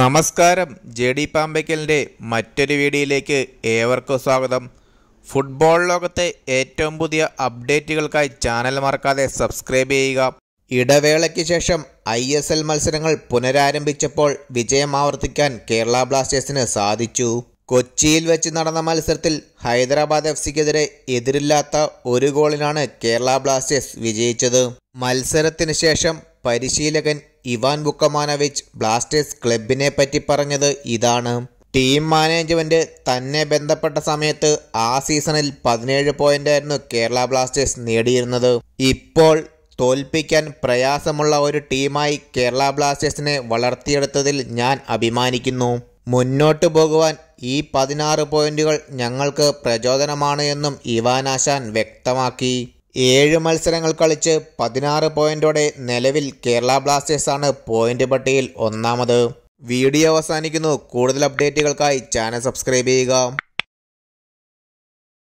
നമസ്കാരം J D പാമ്പയ്ക്കലിൻ്റെ മറ്റൊരു വീഡിയോയിലേക്ക് ഏവർക്കും സ്വാഗതം ഫുട്ബോൾ ലോകത്തെ ഏറ്റവും പുതിയ അപ്ഡേറ്റുകൾക്കായി ചാനൽ മറക്കാതെ സബ്സ്ക്രൈബ് ചെയ്യുക ഇടവേളയ്ക്ക് ശേഷം ഐ എസ് എൽ മത്സരങ്ങൾ പുനരാരംഭിച്ചപ്പോൾ വിജയം ആവർത്തിക്കാൻ കേരള ബ്ലാസ്റ്റേഴ്സിന് സാധിച്ചു കൊച്ചിയിൽ വെച്ച് നടന്ന മത്സരത്തിൽ ഹൈദരാബാദ് എഫ് സിക്കെതിരെ എതിരില്ലാത്ത ഒരു ഗോളിനാണ് കേരള ബ്ലാസ്റ്റേഴ്സ് വിജയിച്ചത് മത്സരത്തിന് ശേഷം പരിശീലകൻ ഇവാൻ ബുക്കമാനവിച്ച് ബ്ലാസ്റ്റേഴ്സ് ക്ലബിനെ പറ്റി പറഞ്ഞത് ഇതാണ് ടീം മാനേജ്മെന്റ് തന്നെ ബന്ധപ്പെട്ട സമയത്ത് ആ സീസണിൽ പതിനേഴ് ആയിരുന്നു കേരള ബ്ലാസ്റ്റേഴ്സ് നേടിയിരുന്നത് ഇപ്പോൾ തോൽപ്പിക്കാൻ പ്രയാസമുള്ള ഒരു ടീമായി കേരള ബ്ലാസ്റ്റേഴ്സിനെ വളർത്തിയെടുത്തതിൽ ഞാൻ അഭിമാനിക്കുന്നു മുന്നോട്ടു പോകുവാൻ ഈ പതിനാറ് പോയിന്റുകൾ ഞങ്ങൾക്ക് പ്രചോദനമാണ് എന്നും ഇവാൻ ആശാൻ വ്യക്തമാക്കി ഏഴ് മത്സരങ്ങൾ കളിച്ച് പതിനാറ് പോയിന്റോടെ നിലവിൽ കേരള ബ്ലാസ്റ്റേഴ്സാണ് പോയിന്റ് പട്ടികയിൽ ഒന്നാമത് വീഡിയോ അവസാനിക്കുന്നു കൂടുതൽ അപ്ഡേറ്റുകൾക്കായി ചാനൽ സബ്സ്ക്രൈബ് ചെയ്യുക